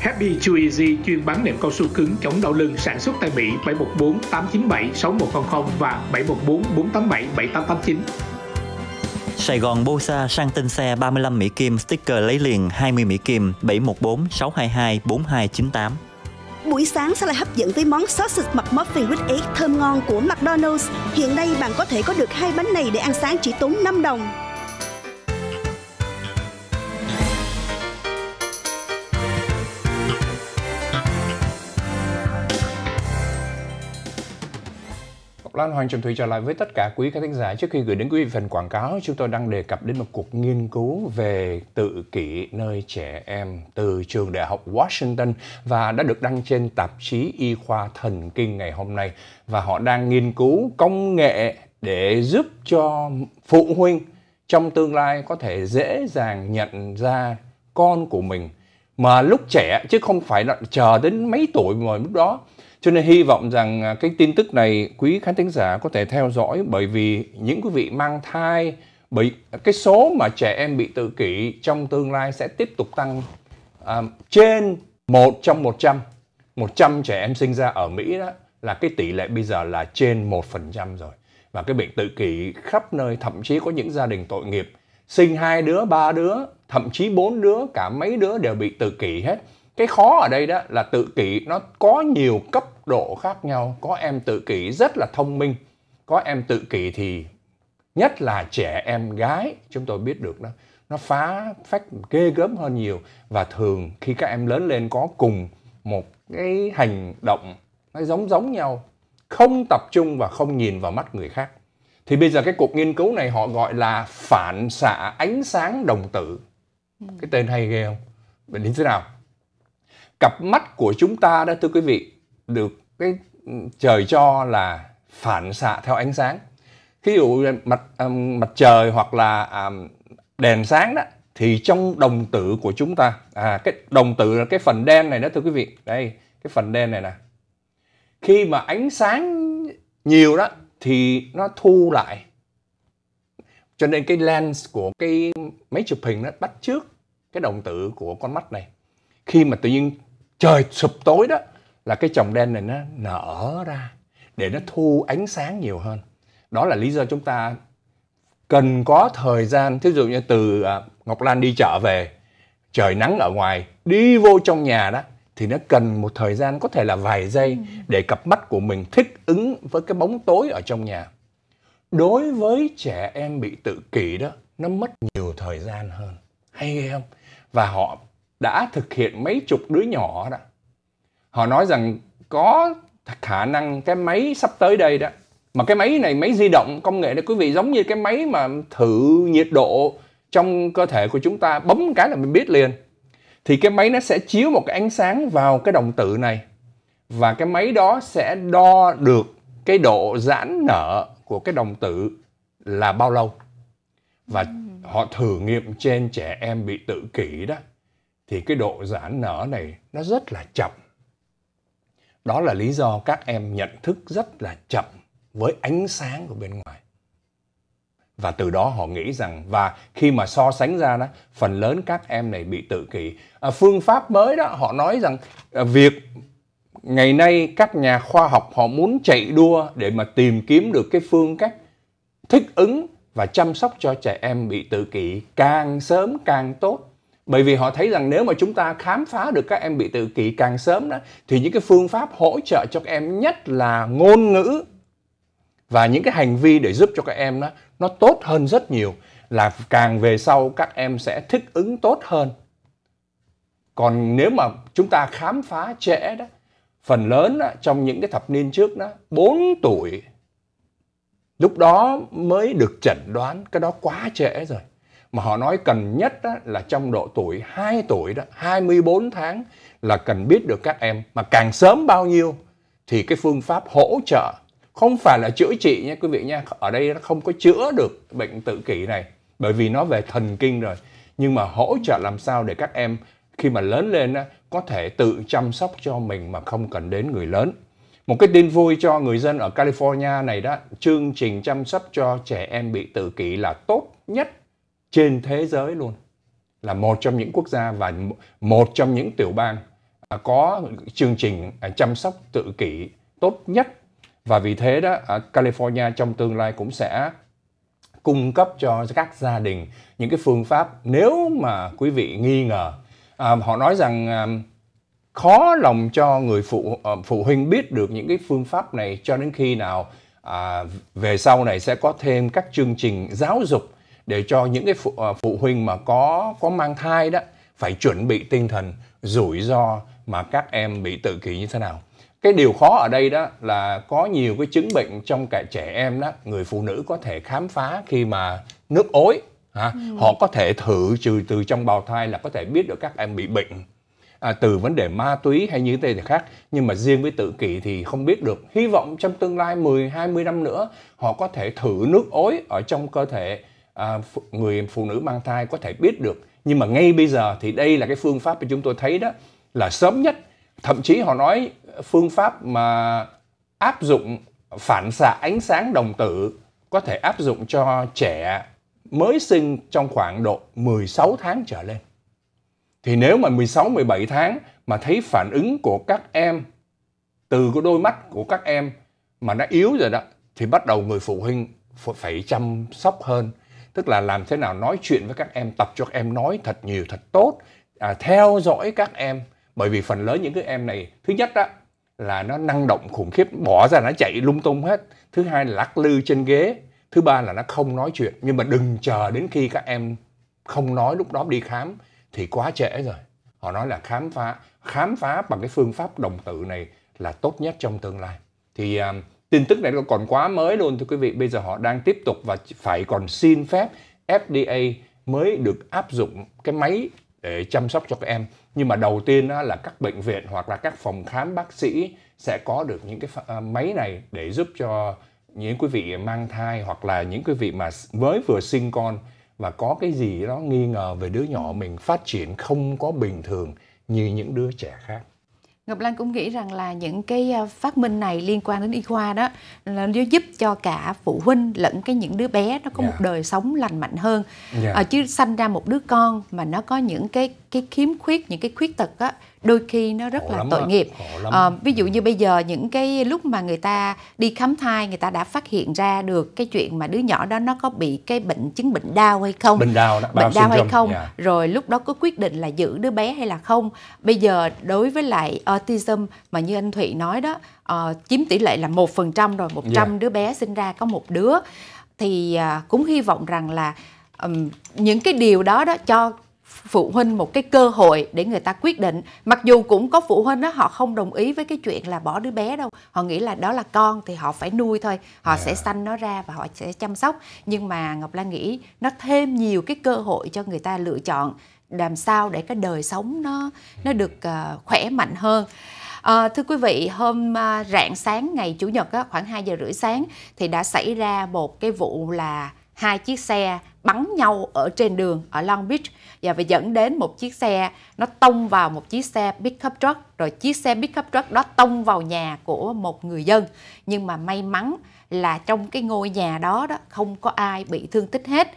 Happy Chew Easy chuyên bán nệm cao su cứng chống đau lưng sản xuất tại Mỹ 714 897 6100 và 714 487 7889. Sài Gòn Bosa sang tên xe 35 Mỹ Kim, sticker lấy liền 20 Mỹ Kim, 714 622 4298. Buổi sáng sẽ lại hấp dẫn với món sausage McMuffin with egg thơm ngon của McDonald's. Hiện nay bạn có thể có được hai bánh này để ăn sáng chỉ tốn 5 đồng. Lan Hoàng Trầm Thủy trở lại với tất cả quý khán thính giả. Trước khi gửi đến quý vị phần quảng cáo, chúng tôi đang đề cập đến một cuộc nghiên cứu về tự kỷ nơi trẻ em từ trường đại học Washington và đã được đăng trên tạp chí y khoa thần kinh ngày hôm nay. Và họ đang nghiên cứu công nghệ để giúp cho phụ huynh trong tương lai có thể dễ dàng nhận ra con của mình mà lúc trẻ chứ không phải là chờ đến mấy tuổi rồi lúc đó cho nên hy vọng rằng à, cái tin tức này quý khán thính giả có thể theo dõi bởi vì những quý vị mang thai bởi cái số mà trẻ em bị tự kỷ trong tương lai sẽ tiếp tục tăng à, trên 1 trong 100. 100 trẻ em sinh ra ở Mỹ đó là cái tỷ lệ bây giờ là trên 1% rồi. Và cái bệnh tự kỷ khắp nơi, thậm chí có những gia đình tội nghiệp sinh hai đứa, ba đứa, thậm chí bốn đứa, cả mấy đứa đều bị tự kỷ hết cái khó ở đây đó là tự kỷ nó có nhiều cấp độ khác nhau có em tự kỷ rất là thông minh có em tự kỷ thì nhất là trẻ em gái chúng tôi biết được đó nó phá phách ghê gớm hơn nhiều và thường khi các em lớn lên có cùng một cái hành động nó giống giống nhau không tập trung và không nhìn vào mắt người khác thì bây giờ cái cuộc nghiên cứu này họ gọi là phản xạ ánh sáng đồng tử ừ. cái tên hay ghê không Vậy như thế nào cặp mắt của chúng ta đó thưa quý vị được cái trời cho là phản xạ theo ánh sáng ví dụ mặt um, mặt trời hoặc là um, đèn sáng đó thì trong đồng tử của chúng ta à cái đồng tử là cái phần đen này đó thưa quý vị đây cái phần đen này nè khi mà ánh sáng nhiều đó thì nó thu lại cho nên cái lens của cái máy chụp hình nó bắt trước cái đồng tử của con mắt này khi mà tự nhiên trời sụp tối đó là cái chồng đen này nó nở ra để nó thu ánh sáng nhiều hơn đó là lý do chúng ta cần có thời gian thí dụ như từ à, Ngọc Lan đi chợ về trời nắng ở ngoài đi vô trong nhà đó thì nó cần một thời gian có thể là vài giây để cặp mắt của mình thích ứng với cái bóng tối ở trong nhà đối với trẻ em bị tự kỷ đó nó mất nhiều thời gian hơn hay không và họ đã thực hiện mấy chục đứa nhỏ đó họ nói rằng có khả năng cái máy sắp tới đây đó mà cái máy này máy di động công nghệ này quý vị giống như cái máy mà thử nhiệt độ trong cơ thể của chúng ta bấm cái là mình biết liền thì cái máy nó sẽ chiếu một cái ánh sáng vào cái đồng tử này và cái máy đó sẽ đo được cái độ giãn nở của cái đồng tử là bao lâu và ừ. họ thử nghiệm trên trẻ em bị tự kỷ đó thì cái độ giãn nở này nó rất là chậm. Đó là lý do các em nhận thức rất là chậm với ánh sáng của bên ngoài. Và từ đó họ nghĩ rằng và khi mà so sánh ra đó, phần lớn các em này bị tự kỷ. À, phương pháp mới đó họ nói rằng à, việc ngày nay các nhà khoa học họ muốn chạy đua để mà tìm kiếm được cái phương cách thích ứng và chăm sóc cho trẻ em bị tự kỷ càng sớm càng tốt bởi vì họ thấy rằng nếu mà chúng ta khám phá được các em bị tự kỷ càng sớm đó thì những cái phương pháp hỗ trợ cho các em nhất là ngôn ngữ và những cái hành vi để giúp cho các em đó nó tốt hơn rất nhiều là càng về sau các em sẽ thích ứng tốt hơn còn nếu mà chúng ta khám phá trẻ đó phần lớn đó, trong những cái thập niên trước đó 4 tuổi lúc đó mới được chẩn đoán cái đó quá trễ rồi mà họ nói cần nhất á, là trong độ tuổi 2 tuổi đó, 24 tháng là cần biết được các em mà càng sớm bao nhiêu thì cái phương pháp hỗ trợ không phải là chữa trị nha quý vị nha. Ở đây nó không có chữa được bệnh tự kỷ này bởi vì nó về thần kinh rồi. Nhưng mà hỗ trợ làm sao để các em khi mà lớn lên á, có thể tự chăm sóc cho mình mà không cần đến người lớn. Một cái tin vui cho người dân ở California này đó, chương trình chăm sóc cho trẻ em bị tự kỷ là tốt nhất trên thế giới luôn là một trong những quốc gia và một trong những tiểu bang có chương trình à, chăm sóc tự kỷ tốt nhất và vì thế đó California trong tương lai cũng sẽ cung cấp cho các gia đình những cái phương pháp nếu mà quý vị nghi ngờ à, họ nói rằng à, khó lòng cho người phụ à, phụ huynh biết được những cái phương pháp này cho đến khi nào à, về sau này sẽ có thêm các chương trình giáo dục để cho những cái phụ, ờ, phụ huynh mà có có mang thai đó phải chuẩn bị tinh thần rủi ro mà các em bị tự kỷ như thế nào cái điều khó ở đây đó là có nhiều cái chứng bệnh trong cả trẻ em đó người phụ nữ có thể khám phá khi mà nước ối à, ừ. họ có thể thử trừ từ trong bào thai là có thể biết được các em bị bệnh à, từ vấn đề ma túy hay như thế này khác nhưng mà riêng với tự kỷ thì không biết được hy vọng trong tương lai 10 20 năm nữa họ có thể thử nước ối ở trong cơ thể À, người phụ nữ mang thai có thể biết được nhưng mà ngay bây giờ thì đây là cái phương pháp mà chúng tôi thấy đó là sớm nhất thậm chí họ nói phương pháp mà áp dụng phản xạ ánh sáng đồng tử có thể áp dụng cho trẻ mới sinh trong khoảng độ 16 tháng trở lên. Thì nếu mà 16 17 tháng mà thấy phản ứng của các em từ cái đôi mắt của các em mà nó yếu rồi đó thì bắt đầu người phụ huynh phải chăm sóc hơn tức là làm thế nào nói chuyện với các em tập cho các em nói thật nhiều thật tốt à, theo dõi các em bởi vì phần lớn những cái em này thứ nhất đó là nó năng động khủng khiếp bỏ ra nó chạy lung tung hết thứ hai là lắc lư trên ghế thứ ba là nó không nói chuyện nhưng mà đừng chờ đến khi các em không nói lúc đó đi khám thì quá trễ rồi họ nói là khám phá khám phá bằng cái phương pháp đồng tự này là tốt nhất trong tương lai thì uh, tin tức này còn quá mới luôn thưa quý vị bây giờ họ đang tiếp tục và phải còn xin phép FDA mới được áp dụng cái máy để chăm sóc cho các em nhưng mà đầu tiên là các bệnh viện hoặc là các phòng khám bác sĩ sẽ có được những cái à, máy này để giúp cho những quý vị mang thai hoặc là những quý vị mà mới vừa sinh con và có cái gì đó nghi ngờ về đứa nhỏ mình phát triển không có bình thường như những đứa trẻ khác Ngọc Lan cũng nghĩ rằng là những cái à, phát minh này liên quan đến y khoa đó là nó giúp cho cả phụ huynh lẫn cái những đứa bé nó có yeah. một dạ. đời sống lành mạnh hơn. Yeah. Dạ. À, ờ, chứ sanh ra một đứa con mà nó có những cái cái khiếm khuyết những cái khuyết tật á đôi khi nó rất Khổ là tội đó. nghiệp à, ví dụ như bây giờ những cái lúc mà người ta đi khám thai người ta đã phát hiện ra được cái chuyện mà đứa nhỏ đó nó có bị cái bệnh chứng bệnh đau hay không bệnh đau đó, bệnh đau hay không yeah. Dạ. rồi lúc đó có quyết định là giữ đứa bé hay là không bây giờ đối với lại autism mà như anh thụy nói đó uh, chiếm tỷ lệ là một phần trăm rồi một trăm yeah. Dạ. đứa bé sinh ra có một đứa thì uh, cũng hy vọng rằng là um, những cái điều đó đó cho phụ huynh một cái cơ hội để người ta quyết định mặc dù cũng có phụ huynh đó họ không đồng ý với cái chuyện là bỏ đứa bé đâu họ nghĩ là đó là con thì họ phải nuôi thôi họ yeah. sẽ sanh nó ra và họ sẽ chăm sóc nhưng mà ngọc lan nghĩ nó thêm nhiều cái cơ hội cho người ta lựa chọn làm sao để cái đời sống nó nó được uh, khỏe mạnh hơn À, thưa quý vị, hôm à, rạng sáng ngày Chủ nhật á, khoảng 2 giờ rưỡi sáng thì đã xảy ra một cái vụ là hai chiếc xe bắn nhau ở trên đường ở Long Beach và phải dẫn đến một chiếc xe nó tông vào một chiếc xe pickup truck rồi chiếc xe pickup truck đó tông vào nhà của một người dân nhưng mà may mắn là trong cái ngôi nhà đó đó không có ai bị thương tích hết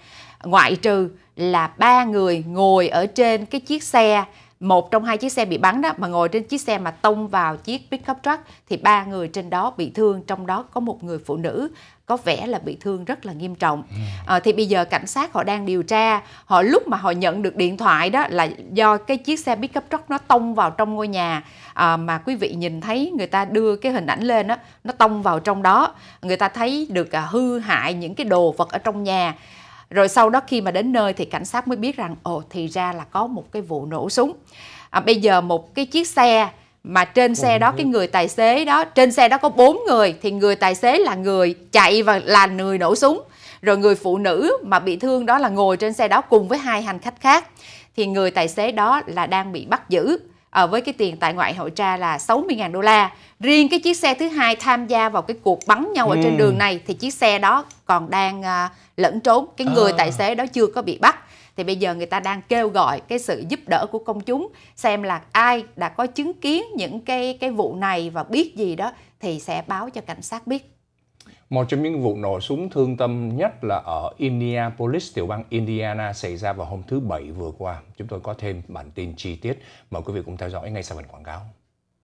ngoại trừ là ba người ngồi ở trên cái chiếc xe một trong hai chiếc xe bị bắn đó mà ngồi trên chiếc xe mà tông vào chiếc pickup truck thì ba người trên đó bị thương trong đó có một người phụ nữ có vẻ là bị thương rất là nghiêm trọng à, thì bây giờ cảnh sát họ đang điều tra họ lúc mà họ nhận được điện thoại đó là do cái chiếc xe pickup truck nó tông vào trong ngôi nhà à, mà quý vị nhìn thấy người ta đưa cái hình ảnh lên đó nó tông vào trong đó người ta thấy được à, hư hại những cái đồ vật ở trong nhà rồi sau đó khi mà đến nơi thì cảnh sát mới biết rằng ồ thì ra là có một cái vụ nổ súng à, bây giờ một cái chiếc xe mà trên xe đó cái người tài xế đó trên xe đó có bốn người thì người tài xế là người chạy và là người nổ súng rồi người phụ nữ mà bị thương đó là ngồi trên xe đó cùng với hai hành khách khác thì người tài xế đó là đang bị bắt giữ à, với cái tiền tại ngoại hội tra là 60.000 đô la. Riêng cái chiếc xe thứ hai tham gia vào cái cuộc bắn nhau ở ừ. trên đường này thì chiếc xe đó còn đang à, lẫn trốn, cái người à. tài xế đó chưa có bị bắt. Thì bây giờ người ta đang kêu gọi cái sự giúp đỡ của công chúng xem là ai đã có chứng kiến những cái cái vụ này và biết gì đó thì sẽ báo cho cảnh sát biết. Một trong những vụ nổ súng thương tâm nhất là ở Indianapolis, tiểu bang Indiana xảy ra vào hôm thứ Bảy vừa qua. Chúng tôi có thêm bản tin chi tiết. Mời quý vị cùng theo dõi ngay sau phần quảng cáo.